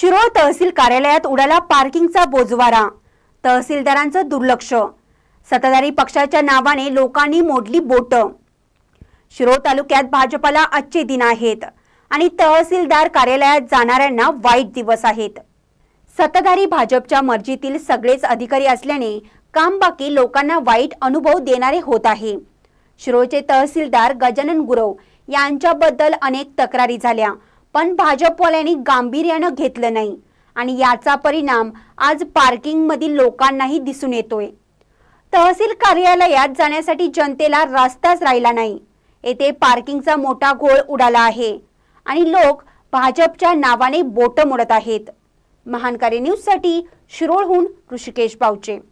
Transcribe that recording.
शिरोळ तहसील कार्यालयात उडाला पार्किंगचा बोजवारा तहसीलदारांचं दुर्लक्ष सत्ताधारी पक्षाच्या नावाने लोकांनी मोडली बोट शिरोळ तालुक्यात भाजपाला आजचे दिन आहेत आणि तहसीलदार कार्यालयात जाणाऱ्यांना वाईट दिवस आहेत सत्ताधारी भाजपच्या मर्जीतील सगळेच अधिकारी असल्याने कामबाकी लोकांना वाईट अनुभव देणारे होत आहे शिरोळचे तहसीलदार गजानन गुरव यांच्याबद्दल अनेक तक्रारी झाल्या पण भाजपवाल्यांनी गांभीर्यानं घेतलं नाही आणि याचा परिणाम आज पार्किंगमधील लोकांनाही दिसून येतोय तहसील कार्यालयात जाण्यासाठी जनतेला रास्ताच राहिला नाही येथे पार्किंगचा मोठा घोळ उडाला आहे आणि लोक भाजपच्या नावाने बोटं मोडत आहेत महानकारी न्यूजसाठी शिरोळहून ऋषिकेश पावचे